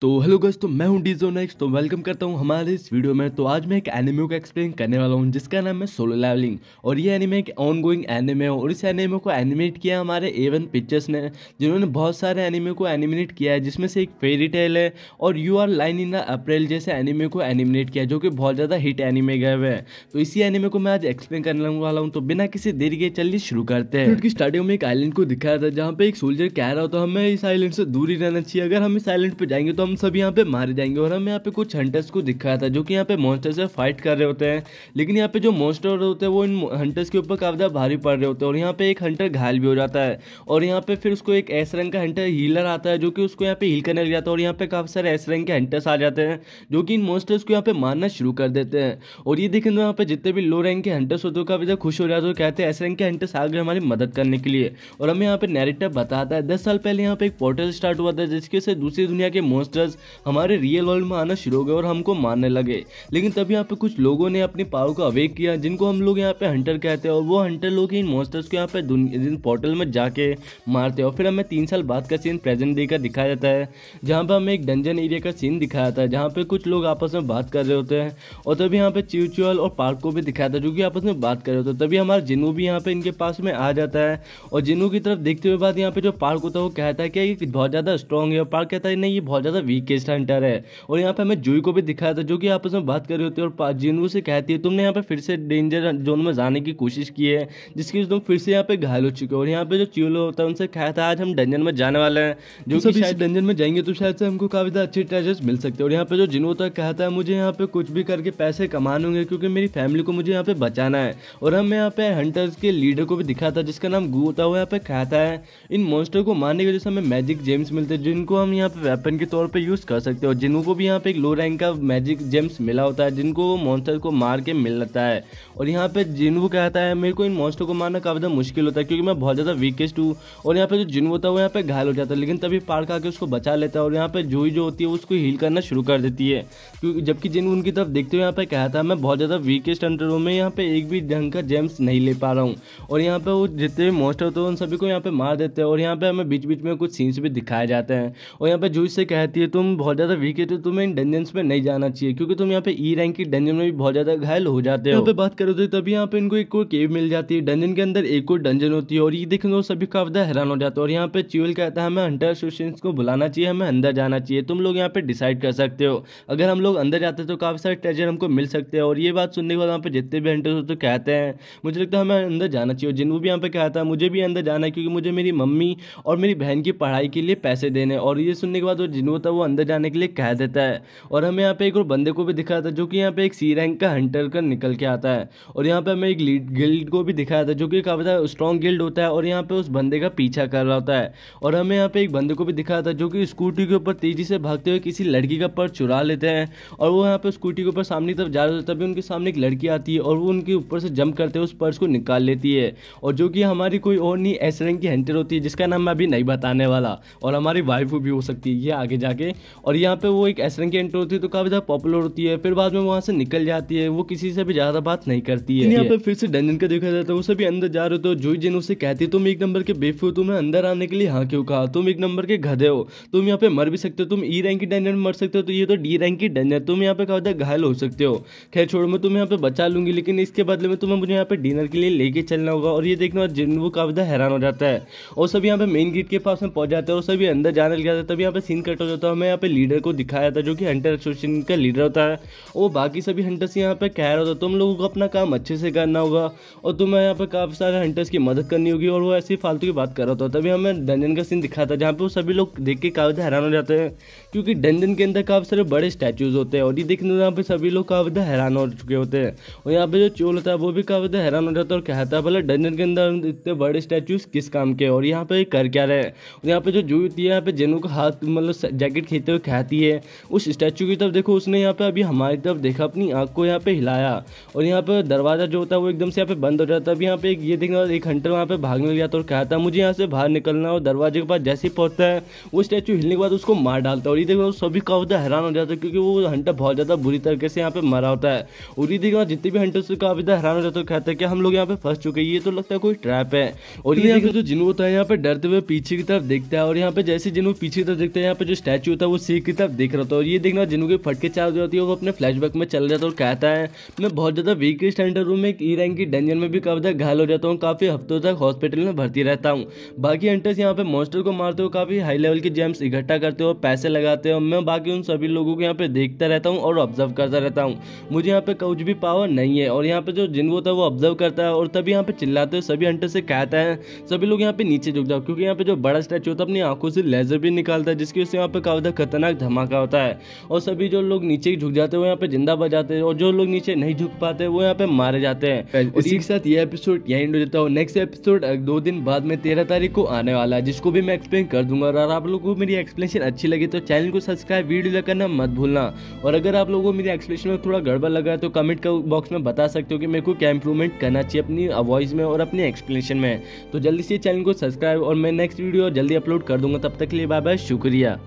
तो हेलो गज तो मैं हूं डीजो नेक्स्ट तो वेलकम करता हूं हमारे इस वीडियो में तो आज मैं एक एनिमे को एक्सप्लेन करने वाला हूं जिसका नाम है सोलो लेवलिंग और ये एनिमे एक ऑन गोइंग एनिमे है और इस एनिमे को एनिमेट किया हमारे एवन पिक्चर्स ने जिन्होंने बहुत सारे एनिमे को एनिमेट किया है जिसमें से एक फेरी टेल है और your lie in April जैसे एनिमे को एनिमेट किया जो कि बहुत ज़्यादा हिट एनिमे गए हुए हैं तो इसी एनिमे को मैं आज एक्सप्लेन करने वाला हूँ तो बिना किसी देरी के चलिए शुरू करते हैं क्योंकि स्टार्टिंग में एक आइलैंड को दिखाया था जहाँ पे एक सोल्जर कह रहा हो तो हमें इस आइलैंड से दूर ही रहना चाहिए अगर हम इस आइलैंड पर जाएंगे तो हम सब यहाँ पे मारे जाएंगे और हमें यहाँ पे कुछ हंटर्स को दिखाया था जो कि यहाँ पे मॉन्स्टर से फाइट कर रहे होते हैं लेकिन यहाँ पे जो मॉन्स्टर होते हैं वो इन हंटर्स के ऊपर काफ़ी भारी पड़ रहे होते हैं और यहाँ पे एक हंटर घायल भी हो जाता है और यहाँ पे फिर उसको एक ऐसे रंग का हंटर हीलर आता है जो कि उसको यहाँ पे हील करने लग जाता है और यहाँ पे काफ़ी सारे ऐसे रंग के हंटर्स आ जाते हैं जो कि इन मॉन्स्टर्स को यहाँ पे मारना शुरू कर देते हैं और ये देखें तो यहाँ पे जितने भी लो रैंक के हंटर्स होते हैं काफ़ी खुश हो जाते हैं कहते हैं ऐसे रंग के हंटर्स आ गए हमारी मदद करने के लिए और हमें यहाँ पे नैरेटर बताता है दस साल पहले यहाँ पे एक पोर्टल स्टार्ट हुआ था जिसके से दूसरी दुनिया के मोस्ट मॉन्स्टर्स हमारे रियल वर्ल्ड में आना शुरू हो गए और हमको मारने लगे लेकिन तभी यहाँ पे कुछ लोगों ने अपने पावर को अवेक किया जिनको हम लोग यहाँ पे हंटर कहते हैं और वो हंटर लोग इन मॉन्स्टर्स को यहाँ पे इन पोर्टल में जाके मारते हैं और फिर हमें तीन साल बाद का सीन प्रेजेंट डे का दिखाया जाता है जहाँ पर हमें एक डंजन एरिया का सीन दिखाया जाता है जहाँ पे कुछ लोग आपस में बात कर रहे होते हैं और तभी यहाँ पे चिचुअल और पार्क को भी दिखाया था जो कि आपस में बात कर रहे होते हैं तभी हमारा जिनू भी यहाँ पे इनके पास में आ जाता है और जिनू की तरफ देखते हुए बाद यहाँ पे जो पार्क होता है वो कहता है कि ये बहुत ज़्यादा स्ट्रॉन्ग है और पार्क कहता है नहीं ये बहुत ज़्यादा वीकेस्ट हंटर है और यहाँ पे हमें जूई को भी दिखाया था जो कि आपस में बात कर रही होती है और जिनू से कहती है तुमने यहाँ पे फिर से डेंजर जोन में जाने की कोशिश की है जिसकी तुम फिर से यहाँ पे घायल हो चुके हो और यहाँ पे जो च्यूलो होता है उनसे कहा था आज हम डंजन में जाने वाले हैं जो कि शायद डंजन में जाएंगे तो शायद से हमको काफ़ी अच्छे ट्रेजर्स मिल सकते हैं और यहाँ पे जो जिनवू तक कहता है मुझे यहाँ पे कुछ भी करके पैसे कमा होंगे क्योंकि मेरी फैमिली को मुझे यहाँ पे बचाना है और हम यहाँ पे हंटर्स के लीडर को भी दिखाया था जिसका नाम गु होता है यहाँ पे कहता है इन मॉन्स्टर को मारने की वजह से हमें मैजिक जेम्स मिलते हैं जिनको हम यहाँ पे वेपन के तौर पर पे यूज़ कर सकते हो जिनको भी यहाँ पे एक लो रैंक का मैजिक जेम्स मिला होता है जिनको मॉन्स्टर को मार के मिल जाता है और यहाँ पे जिनवू कहता है मेरे को इन मॉन्स्टर को मारना काफ़ी ज़्यादा मुश्किल होता है क्योंकि मैं बहुत ज़्यादा वीकेस्ट हूँ और यहाँ पे जो जिनवू होता है वो यहाँ पे घायल हो जाता है लेकिन तभी पार्क आके उसको बचा लेता है और यहाँ पे जूही जो होती है उसको हील करना शुरू कर देती है क्योंकि जबकि जिन उनकी तरफ देखते हुए यहाँ पे कहता है मैं बहुत ज़्यादा वीकेस्ट अंडर हूँ मैं यहाँ पे एक भी ढंग का जेम्स नहीं ले पा रहा हूँ और यहाँ पे वो जितने भी मॉन्स्टर होते हैं उन सभी को यहाँ पे मार देते हैं और यहाँ पे हमें बीच बीच में कुछ सीन्स भी दिखाए जाते हैं और यहाँ पे जूही से कहती है कि तुम बहुत ज़्यादा वीक है तो तुम्हें इन डंजन्स में नहीं जाना चाहिए क्योंकि तुम यहाँ पे ई e रैंक की डंजन में भी बहुत ज़्यादा घायल हो जाते हो पे बात करो तो तभी यहाँ पे इनको एक और केव मिल जाती है डंजन के अंदर एक और डंजन होती है और ये देखने को सभी अवधा हैरान हो जाता है और यहाँ पे चिवल कहता है हमें हंटर एसोसिएशन को बुलाना चाहिए हमें अंदर जाना चाहिए तुम लोग यहाँ पे डिसाइड कर सकते हो अगर हम लोग अंदर जाते तो काफ़ी सारे ट्रेजर हमको मिल सकते हैं और ये बात सुनने के बाद यहाँ पे जितने भी हंटर होते कहते हैं मुझे लगता है हमें अंदर जाना चाहिए वो भी यहाँ पे कहता है मुझे भी अंदर जाना है क्योंकि मुझे मेरी मम्मी और मेरी बहन की पढ़ाई के लिए पैसे देने और ये सुनने के बाद जो था वो अंदर जाने के लिए कह देता है और हमें यहाँ पे एक और बंदे को भी दिखाया था जो कि यहाँ पे एक सी रैंक का हंटर का निकल के आता है और यहाँ पे हमें एक लीड गिल्ड को भी दिखाया था जो कि काफ़ी ज़्यादा स्ट्रॉन्ग गिल्ड होता है और यहाँ पे उस बंदे का पीछा कर रहा होता है और हमें यहाँ पे एक बंदे को भी दिखाया था जो कि स्कूटी के ऊपर तेज़ी से भागते हुए किसी लड़की का पर चुरा लेते हैं और वो यहाँ पे स्कूटी के ऊपर सामने की तरफ जा रहा होते तभी उनके सामने एक लड़की आती है और वो उनके ऊपर से जंप करते हुए उस पर्स को निकाल लेती है और जो कि हमारी कोई और नहीं ऐसे रैंक की हंटर होती है जिसका नाम मैं अभी नहीं बताने वाला और हमारी वाइफ भी हो सकती है ये आगे जाके के और यहाँ पे वो एक एस रैंक की एंट्री होती है तो काफ़ी ज़्यादा पॉपुलर होती है फिर बाद में वहाँ से निकल जाती है वो किसी से भी ज़्यादा बात नहीं करती है यहाँ पे फिर से डंजन का देखा जाता तो है उसे भी अंदर जा रहे हो तो जो जिन उसे कहती है तुम एक नंबर के बेफू तुम्हें अंदर आने के लिए हाँ क्यों कहा तुम एक नंबर के गधे हो तुम यहाँ पे मर भी सकते हो तुम ई e रैंक की डंजन मर सकते हो तो ये तो डी रैंक की डंजन तुम यहाँ पे काफ़ी घायल हो सकते हो खैर छोड़ मैं तुम्हें यहाँ पे बचा लूंगी लेकिन इसके बदले में तुम्हें मुझे यहाँ पे डिनर के लिए लेके चलना होगा और ये देखने जिन वो काफ़ी हैरान हो जाता है और सब यहाँ पे मेन गेट के पास में पहुंच जाते हैं और सभी अंदर जाने लग जाते हैं तभी यहाँ पे सीन कट हो जाता है तो हमें यहाँ पे लीडर को दिखाया था जो कि हंटर एसोसिएशन का लीडर होता है वो बाकी सभी हंटर्स यहाँ पे कह रहा होता तुम लोगों को अपना काम अच्छे से करना होगा और तुम्हें यहाँ पे काफ़ी सारे हंटर्स की मदद करनी होगी और वो ऐसी फालतू की बात कर रहा होता तभी हमें डंजन का सीन दिखाया था जहाँ पे वो सभी लोग देख के काफ़ी हैरान हो जाते हैं क्योंकि डंजन के अंदर काफ़ी सारे बड़े स्टैचूज़ होते हैं और ये देखने यहाँ पे सभी लोग काफ़ी हैरान हो चुके होते हैं और यहाँ पे जो चोल होता है वो भी काफ़ी हैरान हो जाता है और कहता है भले डंजन के अंदर इतने बड़े स्टैचूज़ किस काम के और यहाँ पे कर क्या रहे हैं यहाँ पे जो जूही होती है यहाँ पे जेनू का हाथ मतलब जैक क्रिकेट खेलते हुए कहती है उस स्टैचू की तरफ देखो उसने यहाँ पे अभी हमारी तरफ देखा अपनी आँख को यहाँ पे हिलाया और यहाँ पे दरवाज़ा जो होता है वो एकदम से यहाँ पे बंद हो जाता है अभी यहाँ पे ये देखने वाला एक हंटर वहाँ पे भागने लग जाता और कहता मुझे यहाँ से बाहर निकलना और दरवाजे के पास जैसे ही पहुँचता है वो स्टैचू हिलने के बाद उसको मार डालता है और ये देखो सभी का होता है हैरान हो जाता है क्योंकि वो हंटर बहुत ज़्यादा बुरी तरीके से यहाँ पे मरा होता है और ये देखना जितने भी हंटर काफ़ी ज़्यादा हैरान हो जाता है कहता है कि हम लोग यहाँ पे फंस चुके ये तो लगता है कोई ट्रैप है और ये यहाँ पे जो जिनू होता है यहाँ पे डरते हुए पीछे की तरफ देखता है और यहाँ पे जैसे जिनू पीछे की तरफ देखता है यहाँ पे जो स्टैचू स्टैचू होता है वो सीख की तरफ देख रहा था और ये देखना जिनू की फटके चार्ज जाती है वो अपने फ्लैशबैक में चल जाता है और कहता है मैं बहुत ज़्यादा वीक स्टैंडर हूँ मैं एक ई रैंक की डंजन में भी कब तक घायल हो जाता हूँ काफ़ी हफ्तों तक हॉस्पिटल में भर्ती रहता हूँ बाकी एंटर्स यहाँ पे मॉस्टर को मारते हो काफ़ी हाई लेवल के जेम्स इकट्ठा करते हो पैसे लगाते हो मैं बाकी उन सभी लोगों को यहाँ पे देखता रहता हूँ और ऑब्जर्व करता रहता हूँ मुझे यहाँ पे कुछ भी पावर नहीं है और यहाँ पे जो जिन वो था वो ऑब्जर्व करता है और तभी यहाँ पे चिल्लाते हो सभी हंटर से कहता है सभी लोग यहाँ पे नीचे झुक जाओ क्योंकि यहाँ पे जो बड़ा स्टैचू होता है अपनी आंखों से लेजर भी निकालता है जिसकी वजह से यहाँ पे उधर खतरनाक धमाका होता है और सभी जो लोग नीचे ही झुक जाते हैं वो यहाँ पे जिंदा बच जाते हैं और जो लोग नीचे नहीं झुक पाते वो यहाँ पे मारे जाते हैं इसी के साथ ये एपिसोड यहाँ एंड हो जाता है नेक्स्ट एपिसोड दो दिन बाद में तेरह तारीख को आने वाला है जिसको भी मैं एक्सप्लेन कर दूंगा और आप लोगों को मेरी एक्सप्लेनेशन अच्छी लगी तो चैनल को सब्सक्राइब वीडियो करना मत भूलना और अगर आप लोगों को मेरी एक्सप्लेनेशन में थोड़ा गड़बड़ लगा है तो कमेंट बॉक्स में बता सकते हो कि मेरे को क्या इंप्रूवमेंट करना चाहिए अपनी वॉइस में और अपनी एक्सप्लेनेशन में तो जल्दी से चैनल को सब्सक्राइब और मैं नेक्स्ट वीडियो जल्दी अपलोड कर दूंगा तब तक के लिए बाय बाय शुक्रिया